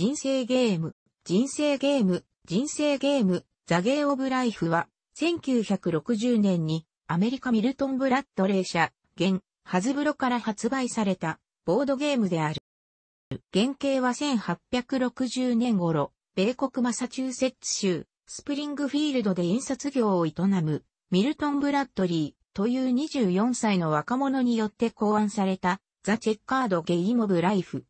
人生ゲーム、人生ゲーム、人生ゲーム、ザ・ゲー・オブ・ライフは、1960年にアメリカミルトン・ブラッドレー社、現、ハズブロから発売されたボードゲームである。原型は1860年頃、米国マサチューセッツ州、スプリングフィールドで印刷業を営む、ミルトン・ブラッドリーという24歳の若者によって考案された、ザ・チェッカード・ゲイム・ブ・ライフ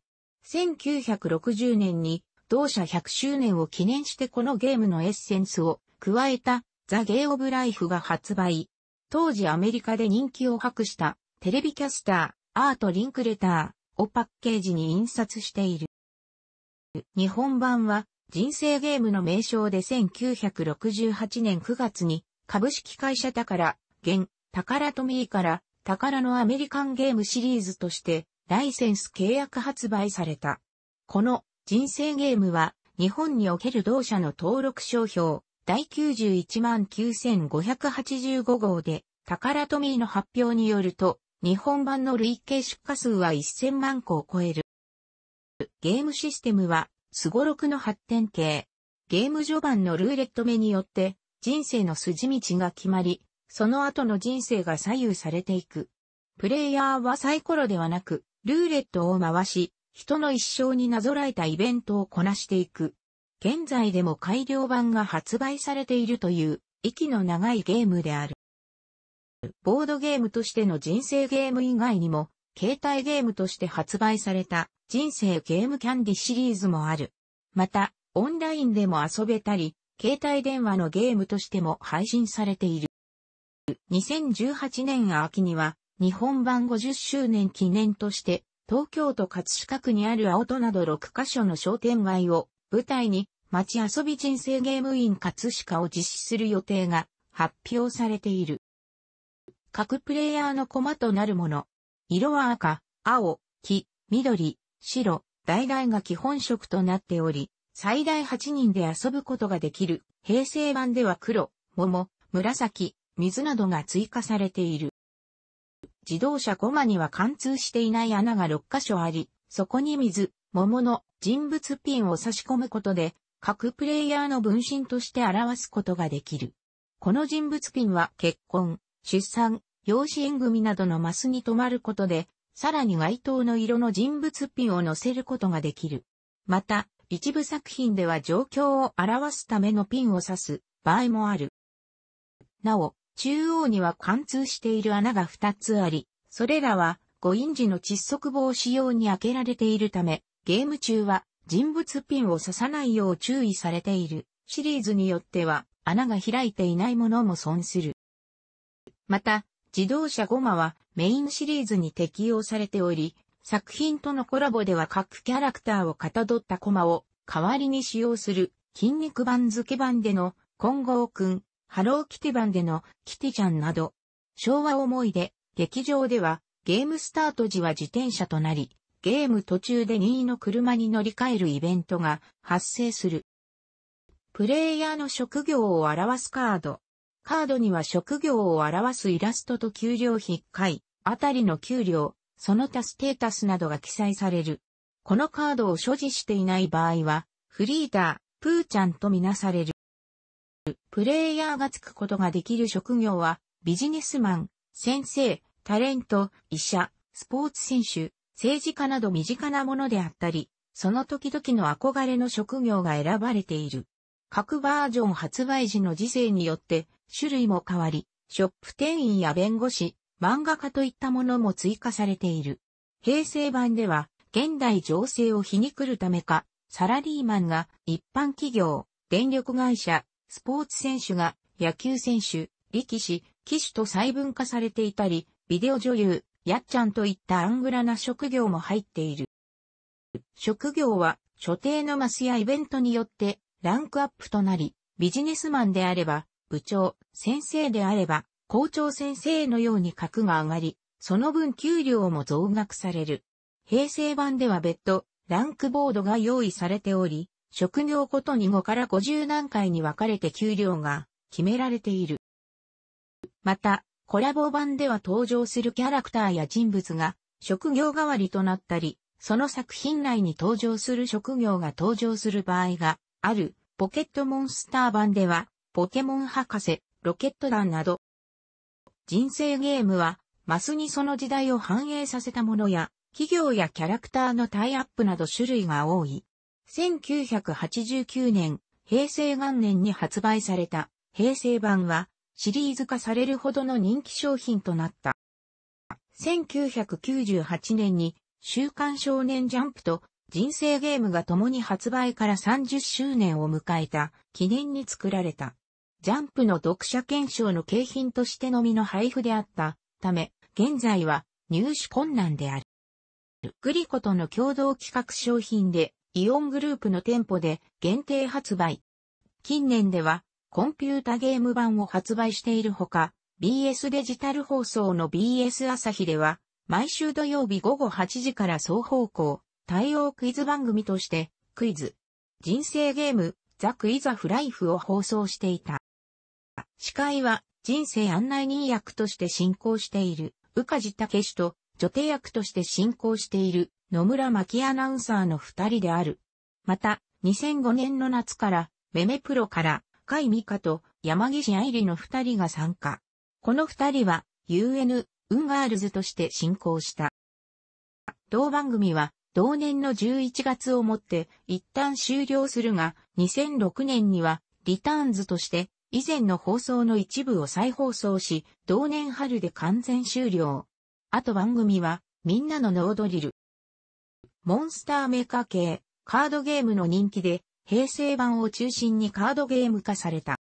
1960年に同社100周年を記念してこのゲームのエッセンスを加えたザ・ゲイ・オブ・ライフが発売。当時アメリカで人気を博したテレビキャスター、アート・リンクレターをパッケージに印刷している。日本版は人生ゲームの名称で1968年9月に株式会社宝、現、宝トミーから宝のアメリカンゲームシリーズとしてライセンス契約発売された。この人生ゲームは日本における同社の登録商標第919,585号でタカラトミーの発表によると日本版の累計出荷数は1000万個を超える。ゲームシステムはスゴロクの発展系。ゲーム序盤のルーレット目によって人生の筋道が決まり、その後の人生が左右されていく。プレイヤーはサイコロではなく、ルーレットを回し、人の一生になぞらえたイベントをこなしていく。現在でも改良版が発売されているという、息の長いゲームである。ボードゲームとしての人生ゲーム以外にも、携帯ゲームとして発売された人生ゲームキャンディシリーズもある。また、オンラインでも遊べたり、携帯電話のゲームとしても配信されている。2018年秋には、日本版50周年記念として、東京都葛飾区にある青戸など6カ所の商店街を舞台に街遊び人生ゲームイン葛飾を実施する予定が発表されている。各プレイヤーの駒となるもの。色は赤、青、黄、緑、白、大々が基本色となっており、最大8人で遊ぶことができる。平成版では黒、桃、紫、水などが追加されている。自動車コマには貫通していない穴が6箇所あり、そこに水、桃の人物ピンを差し込むことで、各プレイヤーの分身として表すことができる。この人物ピンは結婚、出産、養子縁組などのマスに止まることで、さらに該当の色の人物ピンを載せることができる。また、一部作品では状況を表すためのピンを指す場合もある。なお、中央には貫通している穴が2つあり、それらは5インチの窒息防止用に開けられているため、ゲーム中は人物ピンを刺さないよう注意されている。シリーズによっては穴が開いていないものも損する。また、自動車ゴマはメインシリーズに適用されており、作品とのコラボでは各キャラクターをかたどったコマを代わりに使用する筋肉版付け版での金剛くん、ハローキティ版でのキティちゃんなど、昭和思い出、劇場ではゲームスタート時は自転車となり、ゲーム途中で任意の車に乗り換えるイベントが発生する。プレイヤーの職業を表すカード。カードには職業を表すイラストと給料1回、あたりの給料、その他ステータスなどが記載される。このカードを所持していない場合は、フリーダー、プーちゃんとみなされる。プレイヤーがつくことができる職業は、ビジネスマン、先生、タレント、医者、スポーツ選手、政治家など身近なものであったり、その時々の憧れの職業が選ばれている。各バージョン発売時の時勢によって種類も変わり、ショップ店員や弁護士、漫画家といったものも追加されている。平成版では、現代情勢を皮肉るためか、サラリーマンが一般企業、電力会社、スポーツ選手が野球選手、力士、騎手と細分化されていたり、ビデオ女優、やっちゃんといったアングラな職業も入っている。職業は、所定のマスやイベントによってランクアップとなり、ビジネスマンであれば、部長、先生であれば、校長先生のように格が上がり、その分給料も増額される。平成版では別途、ランクボードが用意されており、職業ごとに5から50段階に分かれて給料が決められている。また、コラボ版では登場するキャラクターや人物が職業代わりとなったり、その作品内に登場する職業が登場する場合があるポケットモンスター版ではポケモン博士、ロケット団など人生ゲームはマスにその時代を反映させたものや企業やキャラクターのタイアップなど種類が多い。1989年、平成元年に発売された平成版はシリーズ化されるほどの人気商品となった。1998年に週刊少年ジャンプと人生ゲームが共に発売から30周年を迎えた記念に作られた。ジャンプの読者検証の景品としてのみの配布であったため、現在は入手困難である。グリコとの共同企画商品でイオングループの店舗で限定発売。近年では、コンピュータゲーム版を発売しているほか、BS デジタル放送の BS 朝日では、毎週土曜日午後8時から双方向、対応クイズ番組として、クイズ、人生ゲーム、ザ・クイザ・フライフを放送していた。司会は、人生案内人役として進行している、宇梶武氏と、女帝役として進行している、野村牧アナウンサーの二人である。また、2005年の夏から、メメプロから、甲斐美香と山岸愛理の二人が参加。この二人は、UN、ウンガールズとして進行した。同番組は、同年の11月をもって一旦終了するが、2006年にはリターンズとして以前の放送の一部を再放送し、同年春で完全終了。あと番組はみんなのノードリル、モンスターメーカー系、カードゲームの人気で、平成版を中心にカードゲーム化された。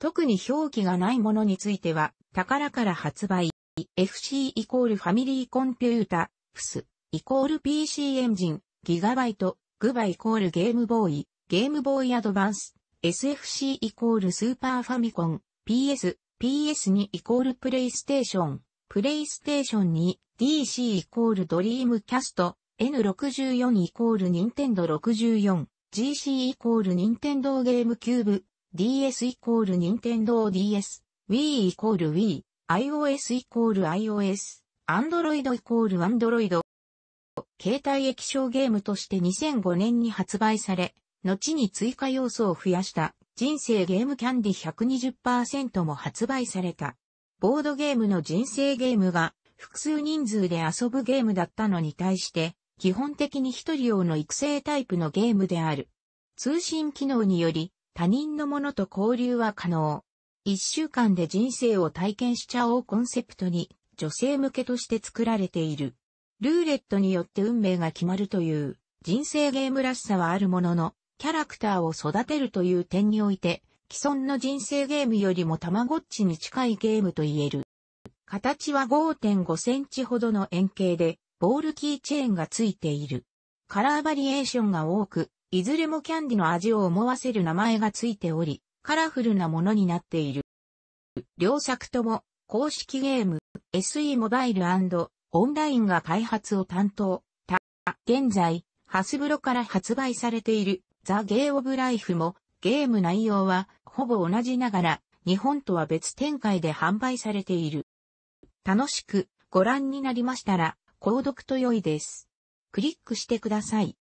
特に表記がないものについては、宝から発売、FC イコールファミリーコンピュータ、フス、イコール PC エンジン、ギガバイト、グバイコールゲームボーイ、ゲームボーイアドバンス、SFC イコールスーパーファミコン、PS、PS2 イコールプレイステーション、プレイステーションに DC イコールドリームキャスト、N64 イコール任天堂64、GC イコール任天堂ゲームキューブ、DS イコール任天堂 DS、Wii イコール Wii、iOS イコール iOS、Android イコール Android。携帯液晶ゲームとして2005年に発売され、後に追加要素を増やした人生ゲームキャンディ120%も発売された。ボードゲームの人生ゲームが複数人数で遊ぶゲームだったのに対して、基本的に一人用の育成タイプのゲームである。通信機能により、他人のものと交流は可能。一週間で人生を体験しちゃおうコンセプトに、女性向けとして作られている。ルーレットによって運命が決まるという、人生ゲームらしさはあるものの、キャラクターを育てるという点において、既存の人生ゲームよりもたまごっちに近いゲームと言える。形は5.5センチほどの円形で、ボールキーチェーンがついている。カラーバリエーションが多く、いずれもキャンディの味を思わせる名前がついており、カラフルなものになっている。両作とも、公式ゲーム、SE モバイルオンラインが開発を担当。た、現在、ハスブロから発売されている、ザ・ゲー・オブ・ライフも、ゲーム内容は、ほぼ同じながら、日本とは別展開で販売されている。楽しくご覧になりましたら、購読と良いです。クリックしてください。